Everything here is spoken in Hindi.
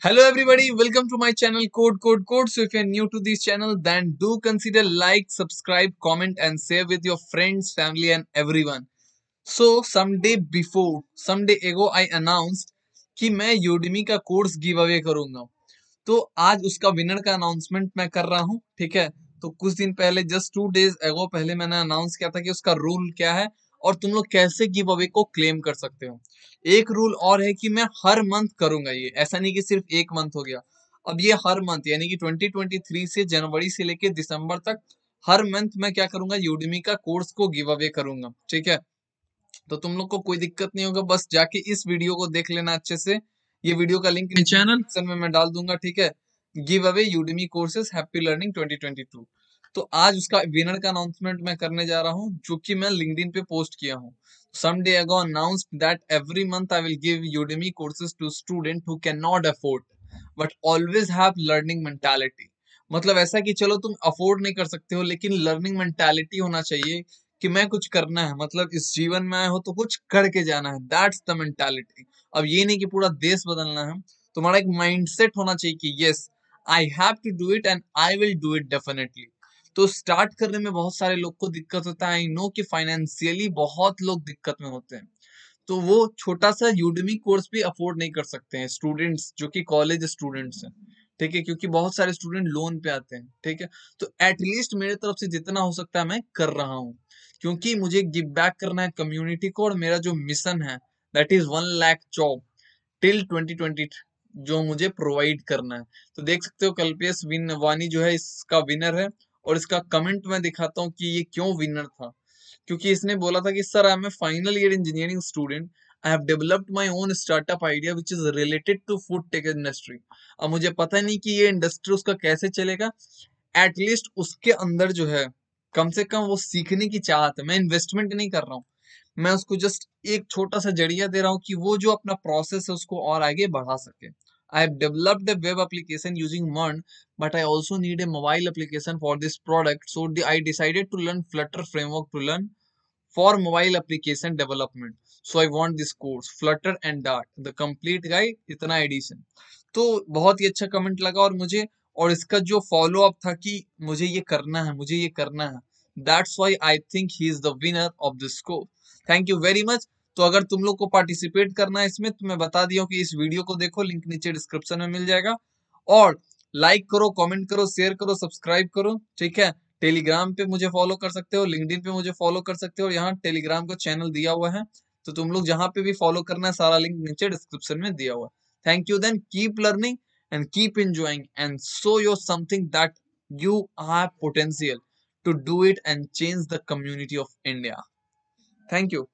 Hello everybody, welcome to my channel Code Code Code. So if you're new to this channel, then do consider like, subscribe, comment and share with your friends, family and everyone. So some day before, some day ago I announced कि मैं Udemy का कोर्स गिव अवे करूंगा तो आज उसका विनर का अनाउंसमेंट मैं कर रहा हूँ ठीक है तो कुछ दिन पहले जस्ट टू डेज एगो पहले मैंने अनाउंस किया था कि उसका रूल क्या है और तुम लोग कैसे गिव अवे को क्लेम कर सकते हो एक रूल और है कि मैं हर मंथ करूंगा ये ऐसा नहीं कि सिर्फ एक मंथ हो गया अब ये हर मंथ यानी कि 2023 से जनवरी से लेके दिसंबर तक हर मंथ मैं क्या करूंगा यूडमी का कोर्स को गिव अवे करूंगा ठीक है तो तुम लोग को कोई दिक्कत नहीं होगा बस जाके इस वीडियो को देख लेना अच्छे से ये वीडियो का लिंक चैनल में मैं डाल दूंगा ठीक है give away Udemy courses happy learning 2022 तो आज उसका विनर का अनाउंसमेंट मैं करने जा रहा हूँ जो कि मैं लिंकडिन पे पोस्ट किया हूँ someday ago announced that every month i will give udemy courses to students who cannot afford but always have learning mentality मतलब ऐसा कि चलो तुम अफोर्ड नहीं कर सकते हो लेकिन लर्निंग मेंटालिटी होना चाहिए कि मैं कुछ करना है मतलब इस जीवन में आए हो तो कुछ करके जाना है दैट्स द मेंटालिटी अब ये नहीं कि पूरा देश बदलना है तुम्हारा एक माइंडसेट होना चाहिए कि yes I have to do it and I will do it definitely तो स्टार्ट करने में बहुत सारे लोग को दिक्कत होता है आई नो कि फाइनेंशियली बहुत लोग दिक्कत में होते हैं तो वो छोटा सा यूडमी कोर्स भी अफोर्ड नहीं कर सकते हैं स्टूडेंट्स जो कि कॉलेज स्टूडेंट्स हैं ठीक है क्योंकि बहुत सारे स्टूडेंट लोन पे आते हैं ठीक है तो एटलीस्ट मेरे तरफ से जितना हो सकता है मैं कर रहा हूँ क्योंकि मुझे गिव बैक करना है कम्युनिटी को और मेरा जो मिशन है that is one lakh job till twenty twenty जो मुझे प्रोवाइड करना है तो देख सकते हो कल्पेश विन वानी जो है इसका विनर है और इसका कमेंट मैं दिखाता हूँ कि ये क्यों विनर था क्योंकि इसने बोला था कि sir I am a final year engineering student I have developed my own startup idea which is related to food tech industry अब मुझे पता नहीं कि ये इंडस्ट्री उसका कैसे चलेगा एटलीस्ट उसके अंदर जो है कम से कम वो सीखने की चाहत है मैं इन्वेस्टमेंट नहीं कर रहा हूँ मैं उसको जस्ट एक छोटा सा जरिया दे रहा हूँ कि वो जो अपना प्रोसेस है उसको और आगे बढ़ा सके I have developed a web application using Mon, but I also need a mobile application for this product. So I decided to learn Flutter framework to learn for mobile application development. So I want this course Flutter and Dart, the complete guy, इतना edition. तो बहुत ही अच्छा comment लगा और मुझे और इसका जो follow up था कि मुझे ये करना है मुझे ये करना है That's why I think he is the winner of this course. Thank you very much. तो अगर तुम लोग को पार्टिसिपेट करना है इसमें तो मैं बता दिया कि इस वीडियो को देखो लिंक नीचे डिस्क्रिप्शन में मिल जाएगा और लाइक करो कमेंट करो शेयर करो सब्सक्राइब करो ठीक है टेलीग्राम पे मुझे फॉलो कर सकते हो लिंकडिन पे मुझे फॉलो कर सकते हो यहाँ टेलीग्राम का चैनल दिया हुआ है तो तुम लोग जहाँ पे भी फॉलो करना है सारा लिंक नीचे डिस्क्रिप्शन में दिया हुआ है thank you then keep learning and keep enjoying and so your something that you are potential to do it and change the community of India thank you